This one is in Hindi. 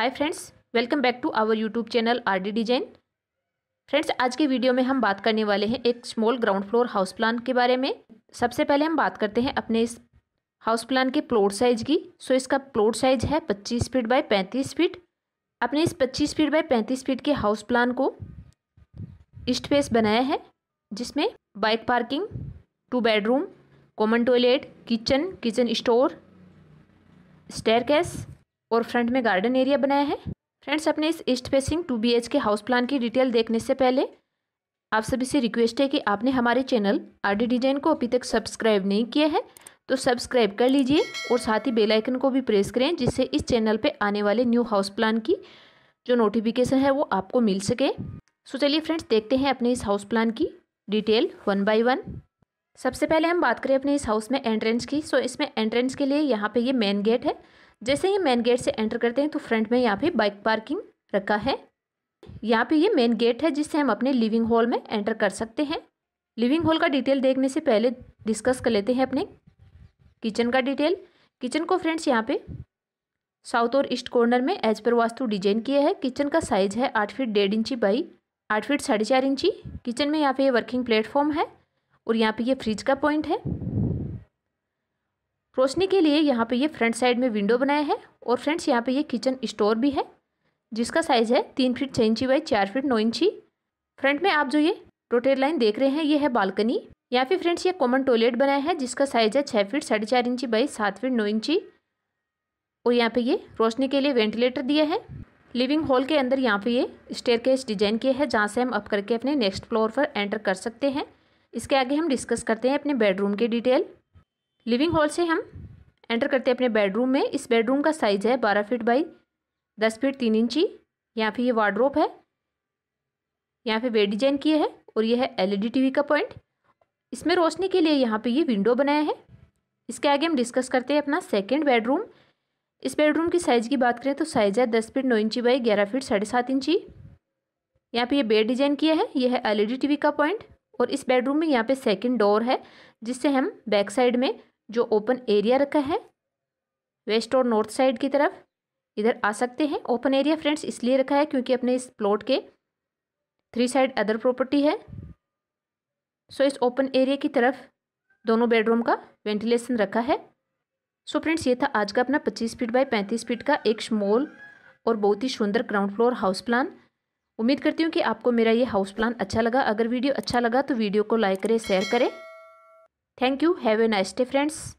Hi friends welcome back to our YouTube channel R D design friends आज के वीडियो में हम बात करने वाले हैं एक small ground floor house plan के बारे में सबसे पहले हम बात करते हैं अपने इस हाउस प्लान के प्लॉट साइज की सो इसका प्लॉट साइज है पच्चीस फीट बाय पैंतीस फीट अपने इस पच्चीस फीट बाय पैंतीस फीट के हाउस प्लान को ईस्ट फेस बनाया है जिसमें bike parking two bedroom common toilet kitchen kitchen store stair और फ्रंट में गार्डन एरिया बनाया है फ्रेंड्स अपने इस east facing two B K house plan की डिटेल देखने से पहले आप सभी से रिक्वेस्ट है कि आपने हमारे चैनल आर डी डिजाइन को अभी तक सब्सक्राइब नहीं किया है तो सब्सक्राइब कर लीजिए और साथ ही बेल आइकन को भी प्रेस करें जिससे इस चैनल पे आने वाले न्यू हाउस प्लान की जो नोटिफिकेशन है वो आपको मिल सके सो चलिए फ्रेंड्स देखते हैं अपने इस हाउस प्लान की डिटेल वन बाई वन सबसे पहले हम बात करें अपने इस हाउस में एंट्रेंस की सो इसमें एंट्रेंस के लिए यहाँ पे ये मेन गेट है जैसे ही मेन गेट से एंटर करते हैं तो फ्रंट में यहाँ पे बाइक पार्किंग रखा है यहाँ पे ये मेन गेट है जिससे हम अपने लिविंग हॉल में एंटर कर सकते हैं लिविंग हॉल का डिटेल देखने से पहले डिस्कस कर लेते हैं अपने किचन का डिटेल किचन को फ्रेंड्स यहाँ पे साउथ और ईस्ट कॉर्नर में एज पर वास्तु डिजाइन किया है किचन का साइज है आठ फीट डेढ़ इंची बाई आठ फीट साढ़े चार इंची किचन में यहाँ पे ये वर्किंग प्लेटफॉर्म है और यहाँ पे ये फ्रिज का पॉइंट है रोशनी के लिए यहाँ पे ये फ्रंट साइड में विंडो बनाया है और फ्रेंड्स यहाँ पे ये किचन स्टोर भी है जिसका साइज़ है तीन फीट छः इंची बाई चार फीट नौ इंची फ्रंट में आप जो ये रोटेड लाइन देख रहे हैं ये है बालकनी यहाँ पे फ्रेंड्स ये कॉमन टॉयलेट बनाया है जिसका साइज़ है छः फीट साढ़े चार इंची बाई सात फीट नौ इंची और यहाँ पे ये रोशनी के लिए वेंटिलेटर दिया है लिविंग हॉल के अंदर यहाँ पे ये स्टेयर केस डिजाइन किया है जहाँ से हम अप करके अपने नेक्स्ट फ्लोर पर एंटर कर सकते हैं इसके आगे हम डिस्कस करते हैं अपने बेडरूम की डिटेल लिविंग हॉल से हम एंटर करते हैं अपने बेडरूम में इस बेडरूम का साइज़ है बारह फीट बाई दस फीट तीन इंची यहाँ पे ये वार्ड्रोप है यहाँ पे बेड डिजाइन किया है और ये है एलईडी टीवी e का पॉइंट इसमें रोशनी के लिए यहाँ पे ये विंडो बनाया है इसके आगे हम डिस्कस करते हैं अपना सेकेंड बेडरूम इस बेडरूम की साइज़ की बात करें तो साइज़ है दस फीट नौ इंची बाई ग्यारह फीट साढ़े सात इंची यहाँ पे ये बेड डिजाइन किया है ये है एलईडी टीवी e का पॉइंट और इस बेडरूम में यहाँ पे सेकंड डोर है जिससे हम बैक साइड में जो ओपन एरिया रखा है वेस्ट और नॉर्थ साइड की तरफ इधर आ सकते हैं ओपन एरिया फ्रेंड्स इसलिए रखा है क्योंकि अपने इस प्लॉट के थ्री साइड अदर प्रॉपर्टी है सो इस ओपन एरिया की तरफ दोनों बेडरूम का वेंटिलेशन रखा है सो so, फ्रेंड्स ये था आज का अपना पच्चीस फीट बाय पैंतीस फीट का एक स्मॉल और बहुत ही सुंदर ग्राउंड फ्लोर हाउस प्लान उम्मीद करती हूँ कि आपको मेरा ये हाउस प्लान अच्छा लगा अगर वीडियो अच्छा लगा तो वीडियो को लाइक करें शेयर करें Thank you. Have a nice day, friends.